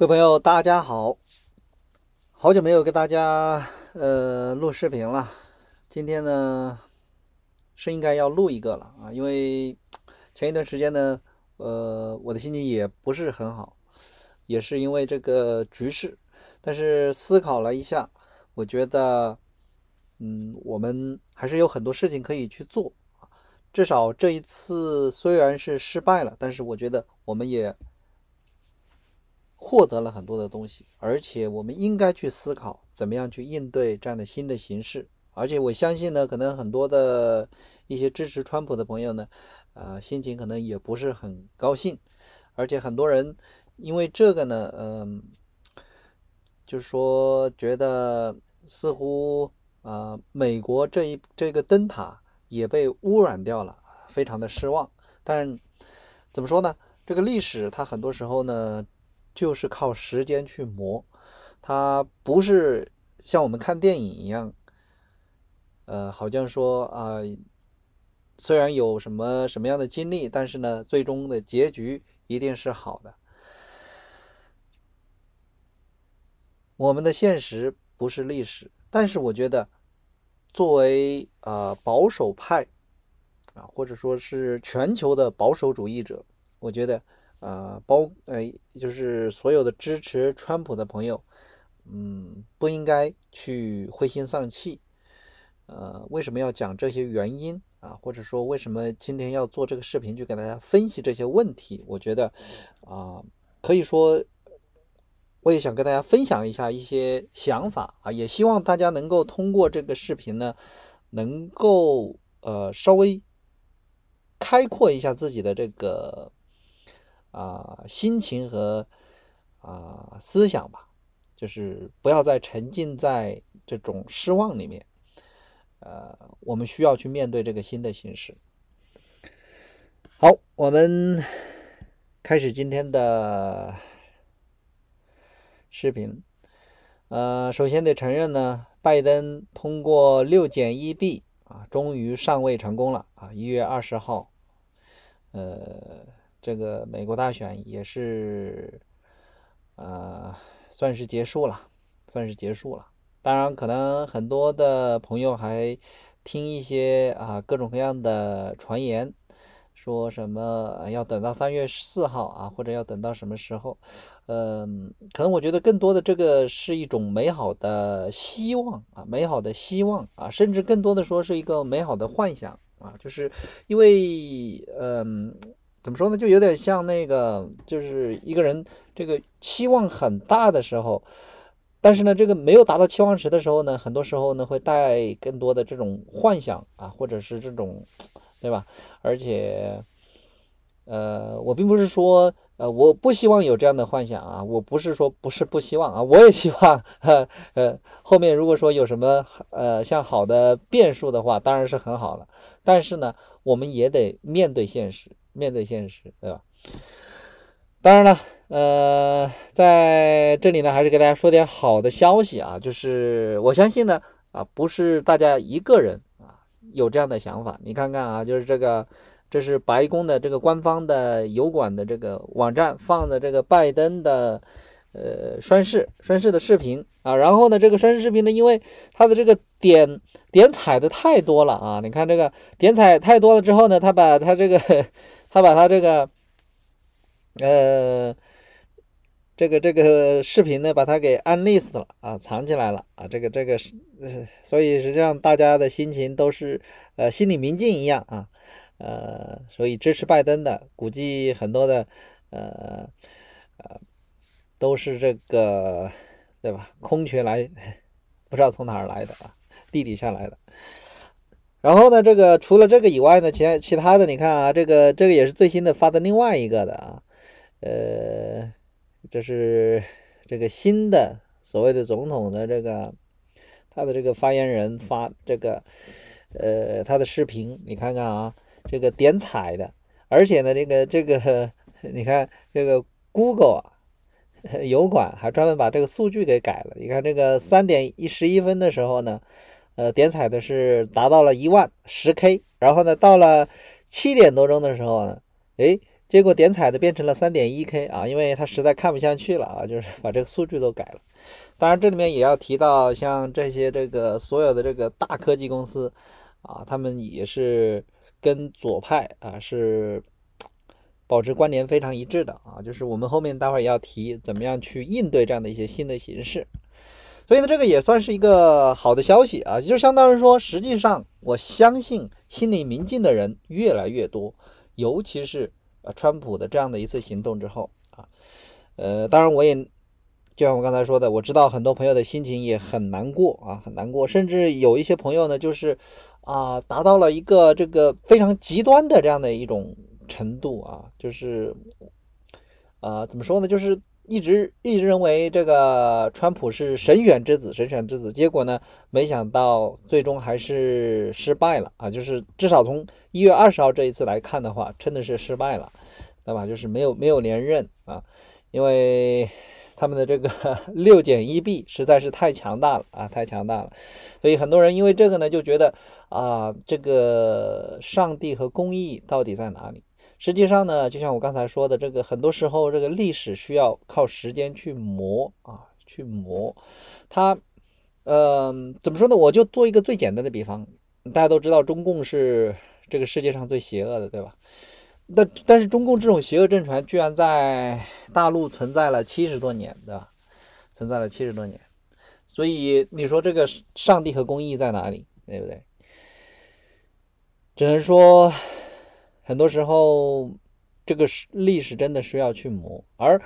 各位朋友，大家好！好久没有给大家呃录视频了，今天呢是应该要录一个了啊，因为前一段时间呢，呃，我的心情也不是很好，也是因为这个局势。但是思考了一下，我觉得，嗯，我们还是有很多事情可以去做啊。至少这一次虽然是失败了，但是我觉得我们也。获得了很多的东西，而且我们应该去思考怎么样去应对这样的新的形势。而且我相信呢，可能很多的一些支持川普的朋友呢，啊，心情可能也不是很高兴。而且很多人因为这个呢，嗯，就是说觉得似乎啊，美国这一这个灯塔也被污染掉了，非常的失望。但怎么说呢？这个历史它很多时候呢。就是靠时间去磨，它不是像我们看电影一样，呃，好像说啊，虽然有什么什么样的经历，但是呢，最终的结局一定是好的。我们的现实不是历史，但是我觉得，作为啊保守派，啊或者说是全球的保守主义者，我觉得。呃，包，呃，就是所有的支持川普的朋友，嗯，不应该去灰心丧气。呃，为什么要讲这些原因啊？或者说为什么今天要做这个视频，去给大家分析这些问题？我觉得，啊，可以说，我也想跟大家分享一下一些想法啊，也希望大家能够通过这个视频呢，能够呃稍微开阔一下自己的这个。啊，心情和啊思想吧，就是不要再沉浸在这种失望里面。呃，我们需要去面对这个新的形势。好，我们开始今天的视频。呃，首先得承认呢，拜登通过六减一 B 啊，终于上位成功了啊！一月二十号，呃。这个美国大选也是，呃，算是结束了，算是结束了。当然，可能很多的朋友还听一些啊各种各样的传言，说什么要等到三月四号啊，或者要等到什么时候？嗯，可能我觉得更多的这个是一种美好的希望啊，美好的希望啊，甚至更多的说是一个美好的幻想啊，就是因为嗯。怎么说呢？就有点像那个，就是一个人这个期望很大的时候，但是呢，这个没有达到期望值的时候呢，很多时候呢会带更多的这种幻想啊，或者是这种，对吧？而且，呃，我并不是说呃，我不希望有这样的幻想啊，我不是说不是不希望啊，我也希望，呃，后面如果说有什么呃像好的变数的话，当然是很好了。但是呢，我们也得面对现实。面对现实，对吧？当然了，呃，在这里呢，还是给大家说点好的消息啊，就是我相信呢，啊，不是大家一个人啊有这样的想法。你看看啊，就是这个，这是白宫的这个官方的油管的这个网站放的这个拜登的呃宣誓宣誓的视频啊，然后呢，这个宣誓视频呢，因为他的这个点点踩的太多了啊，你看这个点踩太多了之后呢，他把他这个。他把他这个，呃，这个这个视频呢，把它给安利死了啊，藏起来了啊，这个这个是，所以实际上大家的心情都是呃心里明镜一样啊，呃，所以支持拜登的估计很多的，呃，都是这个，对吧？空穴来，不知道从哪儿来的啊，地底下来的。然后呢，这个除了这个以外呢，其他其他的你看啊，这个这个也是最新的发的另外一个的啊，呃，这是这个新的所谓的总统的这个他的这个发言人发这个呃他的视频，你看看啊，这个点彩的，而且呢，这个这个 你看这个 Google 油管还专门把这个数据给改了，你看这个三点一十一分的时候呢。呃，点彩的是达到了一万十 k，然后呢，到了七点多钟的时候呢，诶，结果点彩的变成了三点一 k 啊，因为他实在看不下去了啊，就是 把这个数据都改了。当然，这里面也要提到，像这些这个所有的这个大科技公司，啊，他们也是跟左派啊是保持关联非常一致的啊，就是我们后面待会儿也要提，怎么样去应对这样的一些新的形式。所以呢，这个也算是一个好的消息啊，就相当于说，实际上我相信心里明镜的人越来越多，尤其是呃，川普的这样的一次行动之后啊，呃，当然我也就像我刚才说的，我知道很多朋友的心情也很难过啊，很难过，甚至有一些朋友呢，就是啊，达到了一个这个非常极端的这样的一种程度啊，就是啊，怎么说呢，就是。一直一直认为这个川普是神选之子，神选之子，结果呢，没想到最终还是失败了啊！就是至少从一月二十号这一次来看的话，真的是失败了，对吧？就是没有没有连任啊，因为他们的这个六减一 B 实在是太强大了啊，太强大了，所以很多人因为这个呢，就觉得啊，这个上帝和公义到底在哪里？实际上呢，就像我刚才说的，这个很多时候，这个历史需要靠时间去磨啊，去磨。它，呃，怎么说呢？我就做一个最简单的比方，大家都知道中共是这个世界上最邪恶的，对吧？但但是中共这种邪恶政权居然在大陆存在了七十多年，对吧？存在了七十多年，所以你说这个上帝和公义在哪里，对不对？只能说。很多时候，这个历史真的需要去磨。而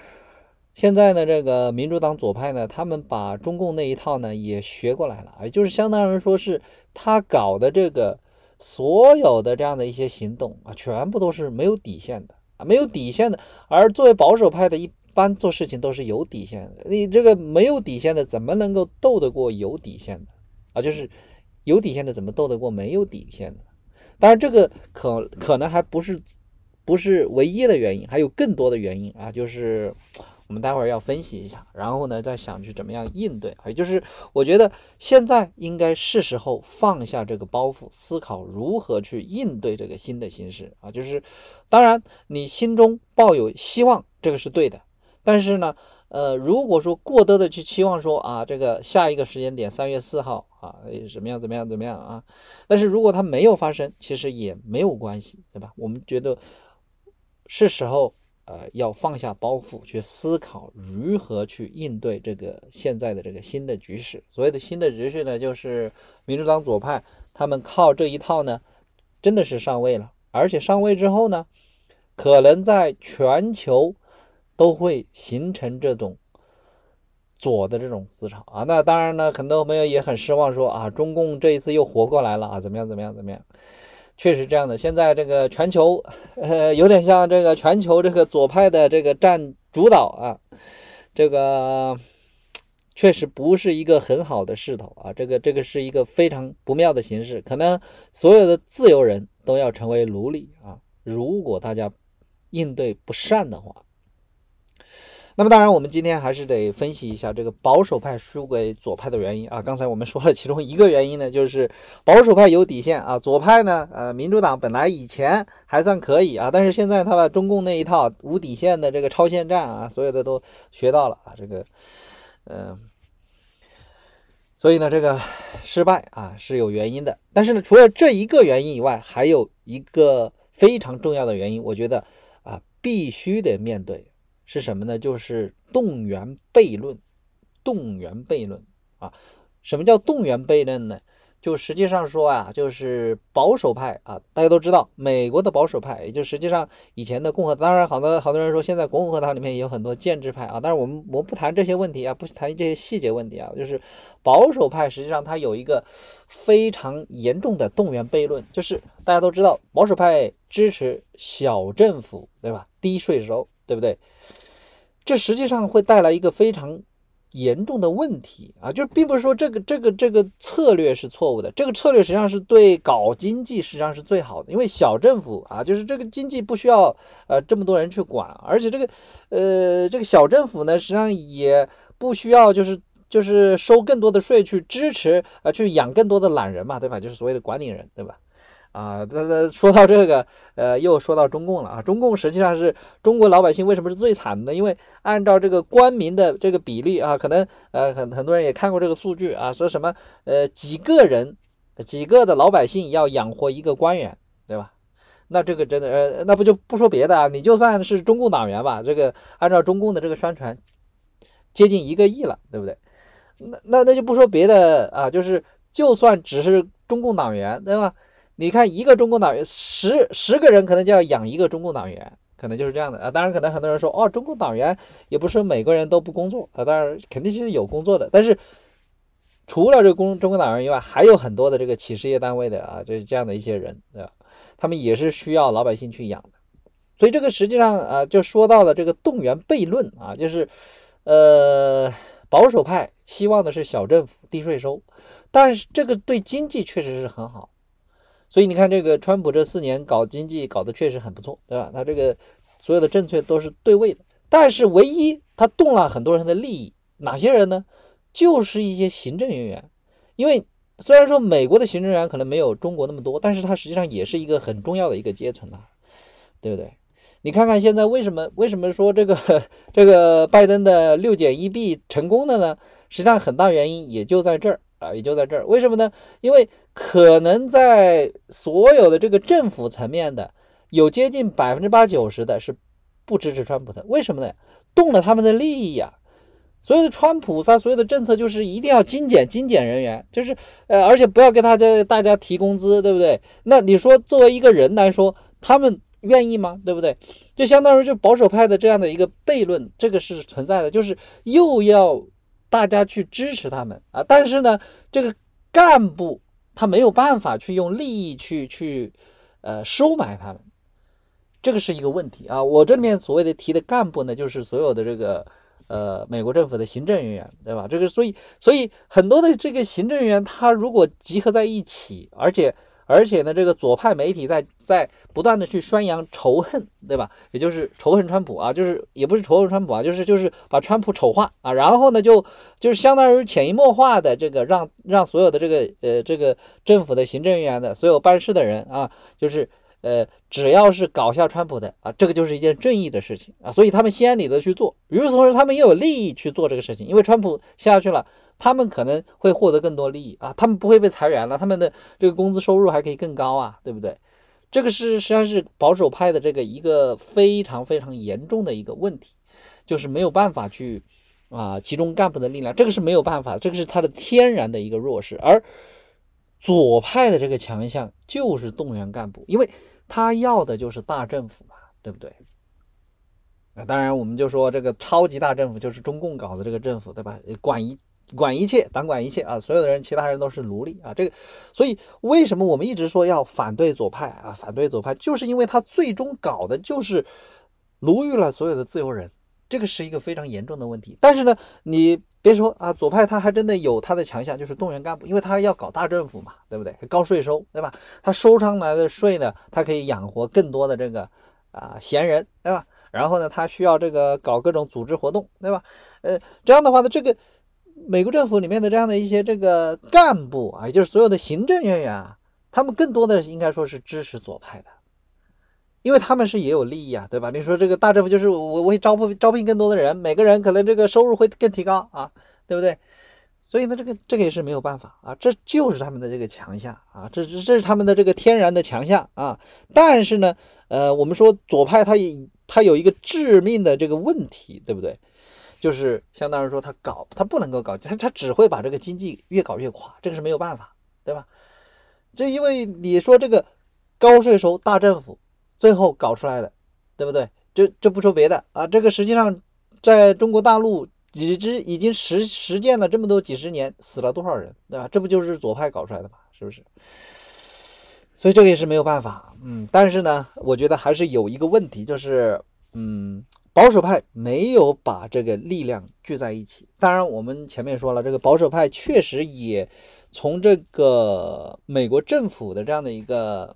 现在呢，这个民主党左派呢，他们把中共那一套呢也学过来了，也就是相当于说是他搞的这个所有的这样的一些行动啊，全部都是没有底线的啊，没有底线的。而作为保守派的，一般做事情都是有底线的。你这个没有底线的，怎么能够斗得过有底线的啊？就是有底线的，怎么斗得过没有底线的？当然，这个可可能还不是，不是唯一的原因，还有更多的原因啊，就是我们待会儿要分析一下，然后呢，再想去怎么样应对。也就是，我觉得现在应该是时候放下这个包袱，思考如何去应对这个新的形势啊。就是，当然你心中抱有希望，这个是对的，但是呢。呃，如果说过多的去期望说啊，这个下一个时间点三月四号啊，怎么样怎么样怎么样啊？但是如果它没有发生，其实也没有关系，对吧？我们觉得是时候呃，要放下包袱，去思考如何去应对这个现在的这个新的局势。所谓的新的局势呢，就是民主党左派他们靠这一套呢，真的是上位了，而且上位之后呢，可能在全球。都会形成这种左的这种磁场啊！那当然呢，很多朋友也很失望，说啊，中共这一次又活过来了啊，怎么样，怎么样，怎么样？确实这样的。现在这个全球，呃，有点像这个全球这个左派的这个占主导啊，这个确实不是一个很好的势头啊。这个这个是一个非常不妙的形式，可能所有的自由人都要成为奴隶啊！如果大家应对不善的话。那么当然，我们今天还是得分析一下这个保守派输给左派的原因啊。刚才我们说了其中一个原因呢，就是保守派有底线啊，左派呢，呃，民主党本来以前还算可以啊，但是现在他把中共那一套无底线的这个超限战啊，所有的都学到了啊，这个，嗯，所以呢，这个失败啊是有原因的。但是呢，除了这一个原因以外，还有一个非常重要的原因，我觉得啊，必须得面对。是什么呢？就是动员悖论，动员悖论啊！什么叫动员悖论呢？就实际上说啊，就是保守派啊，大家都知道，美国的保守派，也就实际上以前的共和，当然好多好多人说现在国共和党里面有很多建制派啊，但是我们我们不谈这些问题啊，不谈这些细节问题啊，就是保守派实际上他有一个非常严重的动员悖论，就是大家都知道保守派支持小政府，对吧？低税收，对不对？这实际上会带来一个非常严重的问题啊，就并不是说这个这个这个策略是错误的，这个策略实际上是对搞经济实际上是最好的，因为小政府啊，就是这个经济不需要呃这么多人去管，而且这个呃这个小政府呢，实际上也不需要就是就是收更多的税去支持啊去养更多的懒人嘛，对吧？就是所谓的管理人，对吧？啊，这这说到这个，呃，又说到中共了啊。中共实际上是中国老百姓为什么是最惨的？因为按照这个官民的这个比例啊，可能呃，很很多人也看过这个数据啊，说什么呃，几个人几个的老百姓要养活一个官员，对吧？那这个真的，呃，那不就不说别的啊，你就算是中共党员吧，这个按照中共的这个宣传，接近一个亿了，对不对？那那那就不说别的啊，就是就算只是中共党员，对吧？你看，一个中共党员，十十个人可能就要养一个中共党员，可能就是这样的啊。当然，可能很多人说，哦，中共党员也不是每个人都不工作，啊，当然肯定是有工作的。但是，除了这个中共党员以外，还有很多的这个企事业单位的啊，就是这样的一些人吧？他们也是需要老百姓去养的。所以，这个实际上啊，就说到了这个动员悖论啊，就是，呃，保守派希望的是小政府、低税收，但是这个对经济确实是很好。所以你看，这个川普这四年搞经济搞的确实很不错，对吧？他这个所有的政策都是对位的，但是唯一他动了很多人的利益，哪些人呢？就是一些行政人员，因为虽然说美国的行政人员可能没有中国那么多，但是他实际上也是一个很重要的一个阶层呐，对不对？你看看现在为什么为什么说这个这个拜登的六减一币成功的呢？实际上很大原因也就在这儿。啊，也就在这儿，为什么呢？因为可能在所有的这个政府层面的，有接近百分之八九十的是不支持川普的，为什么呢？动了他们的利益呀。所以川普他所有的政策就是一定要精简，精简人员，就是呃，而且不要跟大家大家提工资，对不对？那你说作为一个人来说，他们愿意吗？对不对？就相当于就保守派的这样的一个悖论，这个是存在的，就是又要。大家去支持他们啊，但是呢，这个干部他没有办法去用利益去去，呃，收买他们，这个是一个问题啊。我这里面所谓的提的干部呢，就是所有的这个，呃，美国政府的行政人员，对吧？这个所以所以很多的这个行政人员，他如果集合在一起，而且。而且呢，这个左派媒体在在不断的去宣扬仇恨，对吧？也就是仇恨川普啊，就是也不是仇恨川普啊，就是就是把川普丑化啊，然后呢就就是相当于潜移默化的这个让让所有的这个呃这个政府的行政人员的所有办事的人啊，就是呃只要是搞下川普的啊，这个就是一件正义的事情啊，所以他们心安理得去做。与此同时，他们也有利益去做这个事情，因为川普下去了。他们可能会获得更多利益啊，他们不会被裁员了，他们的这个工资收入还可以更高啊，对不对？这个是实际上是保守派的这个一个非常非常严重的一个问题，就是没有办法去啊集中干部的力量，这个是没有办法，这个是他的天然的一个弱势。而左派的这个强项就是动员干部，因为他要的就是大政府嘛，对不对？那当然我们就说这个超级大政府就是中共搞的这个政府，对吧？管一。管一切，党管一切啊！所有的人，其他人都是奴隶啊！这个，所以为什么我们一直说要反对左派啊？反对左派，就是因为他最终搞的就是奴役了所有的自由人，这个是一个非常严重的问题。但是呢，你别说啊，左派他还真的有他的强项，就是动员干部，因为他要搞大政府嘛，对不对？高税收，对吧？他收上来的税呢，他可以养活更多的这个啊闲人，对吧？然后呢，他需要这个搞各种组织活动，对吧？呃，这样的话呢，这个。美国政府里面的这样的一些这个干部啊，也就是所有的行政人员啊，他们更多的应该说是支持左派的，因为他们是也有利益啊，对吧？你说这个大政府就是我我会招不招聘更多的人，每个人可能这个收入会更提高啊，对不对？所以呢，这个这个也是没有办法啊，这就是他们的这个强项啊，这这是他们的这个天然的强项啊。但是呢，呃，我们说左派他也他有一个致命的这个问题，对不对？就是相当于说，他搞他不能够搞，他他只会把这个经济越搞越垮，这个是没有办法，对吧？就因为你说这个高税收、大政府最后搞出来的，对不对？这这不说别的啊，这个实际上在中国大陆已知已经实实践了这么多几十年，死了多少人，对吧？这不就是左派搞出来的吗？是不是？所以这个也是没有办法，嗯。但是呢，我觉得还是有一个问题，就是嗯。保守派没有把这个力量聚在一起。当然，我们前面说了，这个保守派确实也从这个美国政府的这样的一个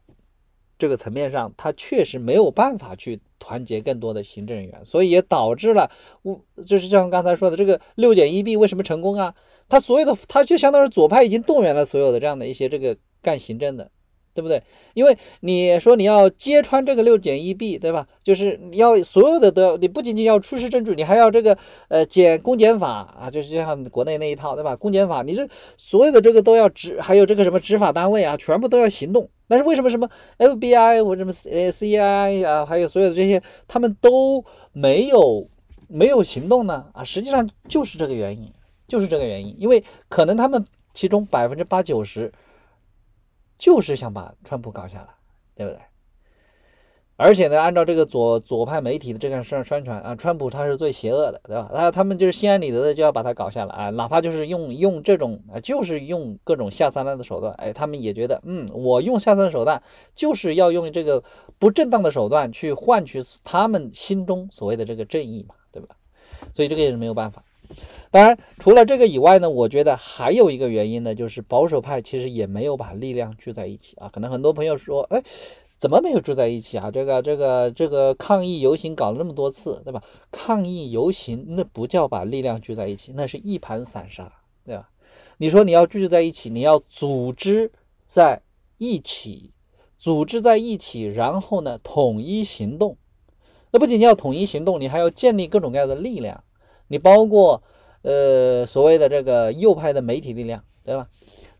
这个层面上，他确实没有办法去团结更多的行政人员，所以也导致了，我就是像刚才说的这个六减一 B 为什么成功啊？他所有的，他就相当于左派已经动员了所有的这样的一些这个干行政的。对不对？因为你说你要揭穿这个六点一 B，对吧？就是你要所有的都要，你不仅仅要出示证据，你还要这个呃检公检法啊，就是就像国内那一套，对吧？公检法，你这所有的这个都要执，还有这个什么执法单位啊，全部都要行动。但是为什么？什么 FBI 或者什么呃 c i 啊，还有所有的这些，他们都没有没有行动呢？啊，实际上就是这个原因，就是这个原因，因为可能他们其中百分之八九十。就是想把川普搞下来，对不对？而且呢，按照这个左左派媒体的这个宣宣传啊，川普他是最邪恶的，对吧？那他们就是心安理得的就要把他搞下来啊，哪怕就是用用这种，啊，就是用各种下三滥的手段，哎，他们也觉得，嗯，我用下三手段，就是要用这个不正当的手段去换取他们心中所谓的这个正义嘛，对吧？所以这个也是没有办法。当然，除了这个以外呢，我觉得还有一个原因呢，就是保守派其实也没有把力量聚在一起啊。可能很多朋友说，哎，怎么没有聚在一起啊？这个、这个、这个抗议游行搞了那么多次，对吧？抗议游行那不叫把力量聚在一起，那是一盘散沙，对吧？你说你要聚集在一起，你要组织在一起，组织在一起，然后呢统一行动。那不仅要统一行动，你还要建立各种各样的力量。你包括，呃，所谓的这个右派的媒体力量，对吧？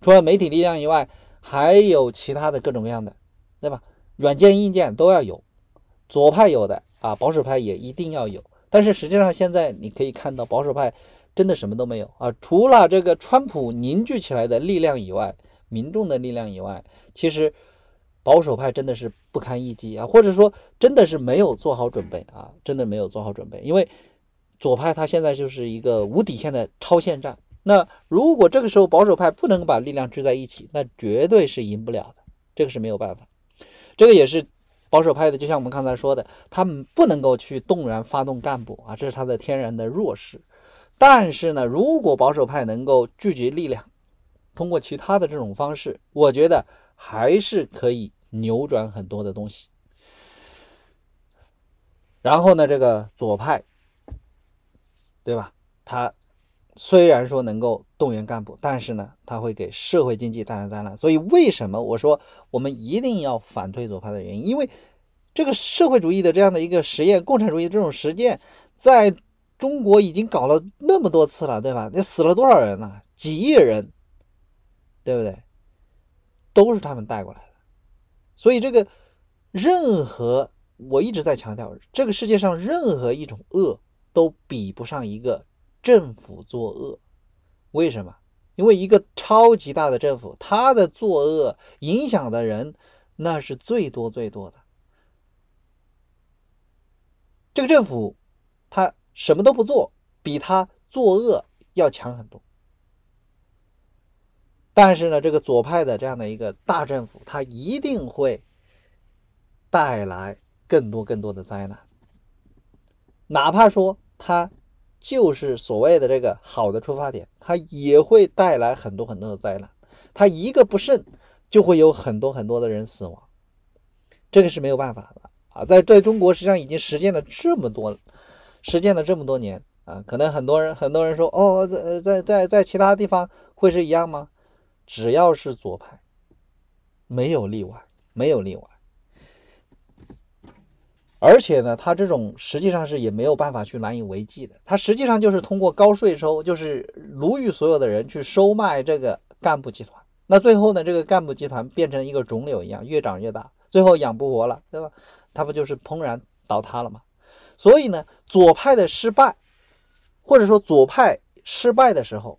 除了媒体力量以外，还有其他的各种各样的，对吧？软件硬件都要有，左派有的啊，保守派也一定要有。但是实际上现在你可以看到，保守派真的什么都没有啊，除了这个川普凝聚起来的力量以外，民众的力量以外，其实保守派真的是不堪一击啊，或者说真的是没有做好准备啊，真的没有做好准备，因为。左派他现在就是一个无底线的超限战。那如果这个时候保守派不能把力量聚在一起，那绝对是赢不了的。这个是没有办法。这个也是保守派的，就像我们刚才说的，他们不能够去动员发动干部啊，这是他的天然的弱势。但是呢，如果保守派能够聚集力量，通过其他的这种方式，我觉得还是可以扭转很多的东西。然后呢，这个左派。对吧？他虽然说能够动员干部，但是呢，他会给社会经济带来灾难。所以，为什么我说我们一定要反推左派的原因？因为这个社会主义的这样的一个实验，共产主义这种实践，在中国已经搞了那么多次了，对吧？那死了多少人呢？几亿人，对不对？都是他们带过来的。所以，这个任何我一直在强调，这个世界上任何一种恶。都比不上一个政府作恶，为什么？因为一个超级大的政府，他的作恶影响的人那是最多最多的。这个政府他什么都不做，比他作恶要强很多。但是呢，这个左派的这样的一个大政府，他一定会带来更多更多的灾难。哪怕说它就是所谓的这个好的出发点，它也会带来很多很多的灾难。它一个不慎，就会有很多很多的人死亡，这个是没有办法的啊！在在中国，实际上已经实践了这么多，实践了这么多年啊，可能很多人很多人说，哦，在在在在其他地方会是一样吗？只要是左派，没有例外，没有例外。而且呢，他这种实际上是也没有办法去难以为继的。他实际上就是通过高税收，就是奴役所有的人去收卖这个干部集团。那最后呢，这个干部集团变成一个肿瘤一样，越长越大，最后养不活了，对吧？它不就是砰然倒塌了吗？所以呢，左派的失败，或者说左派失败的时候，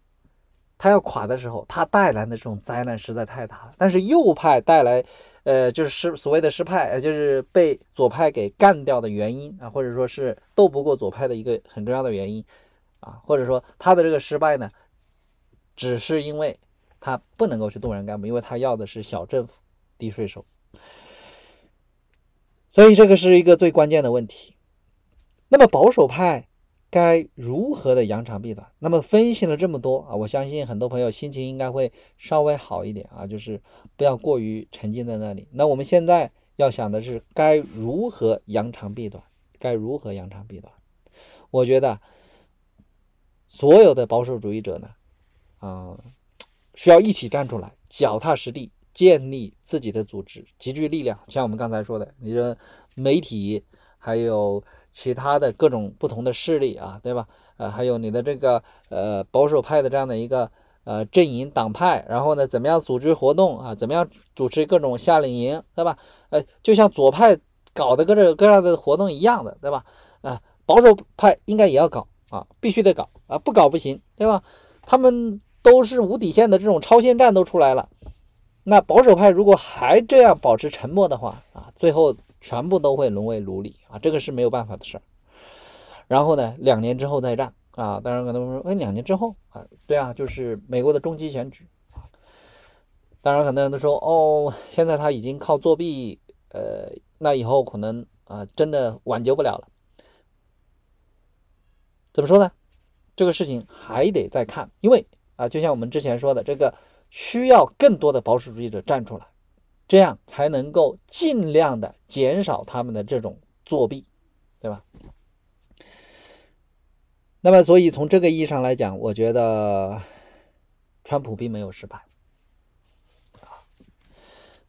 它要垮的时候，它带来的这种灾难实在太大了。但是右派带来。呃，就是失所谓的失派，就是被左派给干掉的原因啊，或者说是斗不过左派的一个很重要的原因，啊，或者说他的这个失败呢，只是因为他不能够去动员干部，因为他要的是小政府、低税收，所以这个是一个最关键的问题。那么保守派。该如何的扬长避短？那么分析了这么多啊，我相信很多朋友心情应该会稍微好一点啊，就是不要过于沉浸在那里。那我们现在要想的是该如何扬长避短？该如何扬长避短？我觉得所有的保守主义者呢，啊，需要一起站出来，脚踏实地，建立自己的组织，集聚力量。像我们刚才说的，你说媒体还有。其他的各种不同的势力啊，对吧？呃，还有你的这个呃保守派的这样的一个呃阵营党派，然后呢，怎么样组织活动啊？怎么样组织各种夏令营，对吧？呃，就像左派搞的各各样的活动一样的，对吧？啊，保守派应该也要搞啊，必须得搞啊，不搞不行，对吧？他们都是无底线的这种超限战都出来了，那保守派如果还这样保持沉默的话啊，最后。全部都会沦为奴隶啊，这个是没有办法的事儿。然后呢，两年之后再战啊！当然，可能说，哎，两年之后啊，对啊，就是美国的中期选举。当然，很多人都说，哦，现在他已经靠作弊，呃，那以后可能啊，真的挽救不了了。怎么说呢？这个事情还得再看，因为啊，就像我们之前说的，这个需要更多的保守主义者站出来，这样才能够尽量的。减少他们的这种作弊，对吧？那么，所以从这个意义上来讲，我觉得川普并没有失败。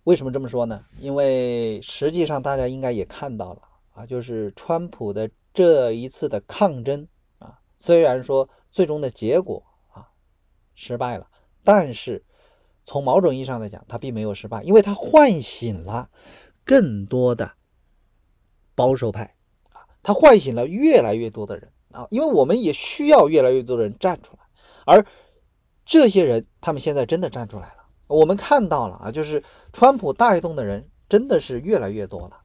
为什么这么说呢？因为实际上大家应该也看到了啊，就是川普的这一次的抗争啊，虽然说最终的结果啊失败了，但是从某种意义上来讲，他并没有失败，因为他唤醒了。更多的保守派啊，他唤醒了越来越多的人啊，因为我们也需要越来越多的人站出来，而这些人他们现在真的站出来了，我们看到了啊，就是川普带动的人真的是越来越多了，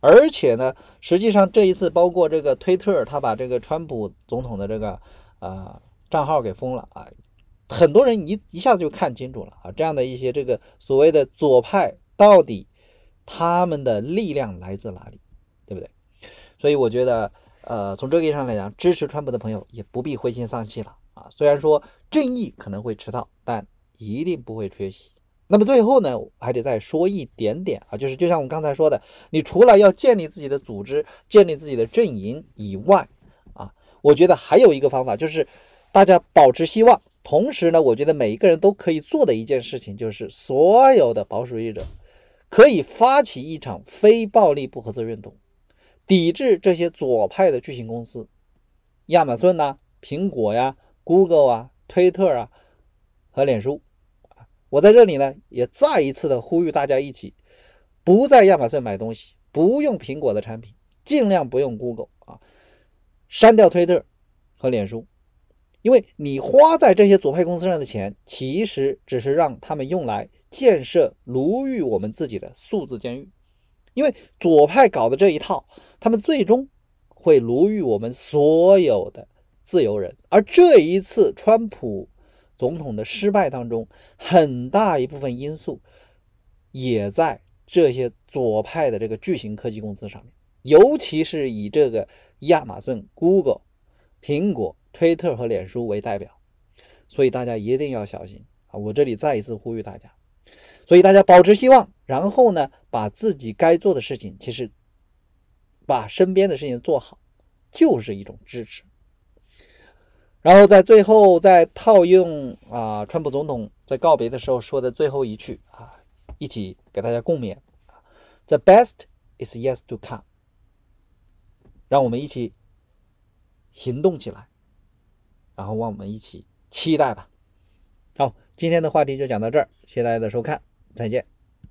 而且呢，实际上这一次包括这个推特，他把这个川普总统的这个啊账号给封了啊，很多人一一下子就看清楚了啊，这样的一些这个所谓的左派到底。他们的力量来自哪里，对不对？所以我觉得，呃，从这个意义上来讲，支持川普的朋友也不必灰心丧气了啊。虽然说正义可能会迟到，但一定不会缺席。那么最后呢，还得再说一点点啊，就是就像我刚才说的，你除了要建立自己的组织、建立自己的阵营以外啊，我觉得还有一个方法就是大家保持希望。同时呢，我觉得每一个人都可以做的一件事情就是，所有的保守主义者。可以发起一场非暴力不合作运动，抵制这些左派的巨型公司，亚马逊呐、苹果呀、Google 啊、推特啊和脸书。我在这里呢，也再一次的呼吁大家一起，不在亚马逊买东西，不用苹果的产品，尽量不用 Google 啊，删掉推特和脸书，因为你花在这些左派公司上的钱，其实只是让他们用来。建设奴役我们自己的数字监狱，因为左派搞的这一套，他们最终会奴役我们所有的自由人。而这一次川普总统的失败当中，很大一部分因素也在这些左派的这个巨型科技公司上面，尤其是以这个亚马逊、Google、苹果、推特和脸书为代表。所以大家一定要小心啊！我这里再一次呼吁大家。所以大家保持希望，然后呢，把自己该做的事情，其实把身边的事情做好，就是一种支持。然后在最后再套用啊，川普总统在告别的时候说的最后一句啊，一起给大家共勉 t h e best is y e s to come。让我们一起行动起来，然后让我们一起期待吧。好，今天的话题就讲到这儿，谢谢大家的收看。再见。